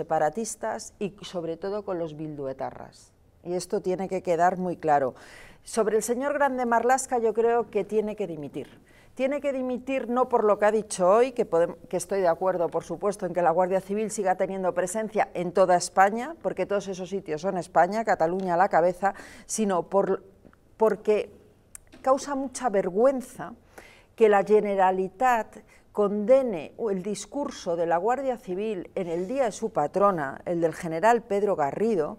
separatistas y sobre todo con los bilduetarras. Y esto tiene que quedar muy claro. Sobre el señor Grande Marlasca yo creo que tiene que dimitir. Tiene que dimitir no por lo que ha dicho hoy, que, estoy de acuerdo, por supuesto, en que la Guardia Civil siga teniendo presencia en toda España, porque todos esos sitios son España, Cataluña a la cabeza, sino porque causa mucha vergüenza que la Generalitat condene el discurso de la Guardia Civil en el día de su patrona, el del general Pedro Garrido,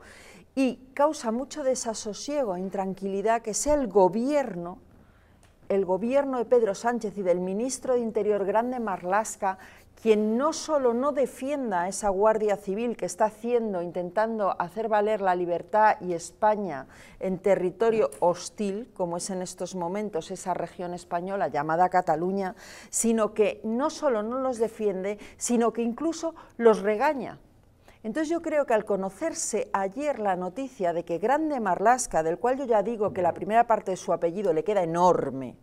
y causa mucho desasosiego, e intranquilidad, que sea el gobierno el gobierno de Pedro Sánchez y del ministro de Interior Grande Marlasca quien no solo no defienda a esa Guardia Civil que está haciendo, intentando hacer valer la libertad y España en territorio hostil, como es en estos momentos esa región española llamada Cataluña, sino que no solo no los defiende, sino que incluso los regaña entonces yo creo que al conocerse ayer la noticia de que Grande Marlasca, del cual yo ya digo que la primera parte de su apellido le queda enorme,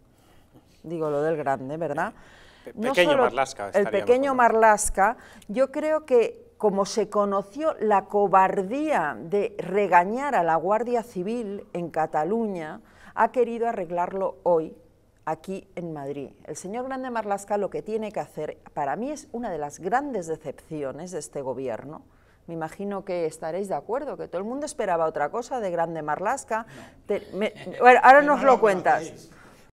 digo lo del grande, ¿verdad? pequeño Marlasca. El pequeño Marlasca, yo creo que como se conoció la cobardía de regañar a la Guardia Civil en Cataluña, ha querido arreglarlo hoy aquí en Madrid. El señor Grande Marlasca lo que tiene que hacer, para mí es una de las grandes decepciones de este gobierno, me imagino que estaréis de acuerdo, que todo el mundo esperaba otra cosa de Grande Marlasca. ahora nos lo cuentas.